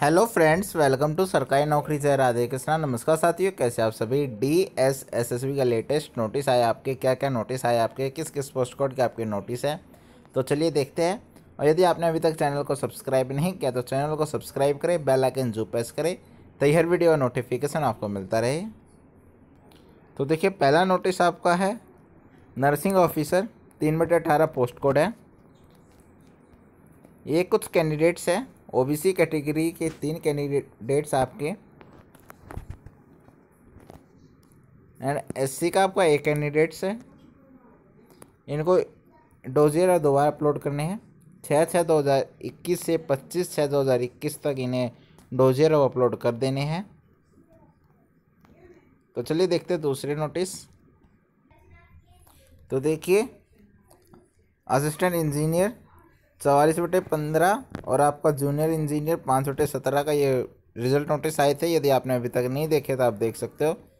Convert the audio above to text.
hello friends welcome to सरकारी नौकरी से राधे कृष्णा नमस्कार साथियों कैसे आप सभी D S S S B का लेटेस्ट नोटिस आया आपके क्या क्या नोटिस आया आपके किस किस पोस्ट कोड के आपके नोटिस है तो चलिए देखते हैं और यदि आपने अभी तक चैनल को सब्सक्राइब नहीं किया तो चैनल को सब्सक्राइब करें बेल आइकन जो प्रेस करें तो हर वीडियो और नोटिफिकेशन आपको मिलता रहे तो देखिए पहला नोटिस आपका है नर्सिंग ऑफिसर तीन बटे अठारह पोस्ट कोड है ये कुछ कैंडिडेट्स हैं ओबीसी कैटेगरी के तीन कैंडिडेट्स आपके एंड एससी का आपका एक कैंडिडेट्स है इनको डोजियर दोबारा अपलोड करने हैं छः छः दो हज़ार इक्कीस से पच्चीस छः दो हज़ार इक्कीस तक इन्हें डोजियर अपलोड कर देने हैं तो चलिए देखते दूसरे नोटिस तो देखिए असिस्टेंट इंजीनियर चवालीस बटे पंद्रह और आपका जूनियर इंजीनियर पाँच बटे सत्रह का ये रिजल्ट नोटिस आए थे यदि आपने अभी तक नहीं देखे तो आप देख सकते हो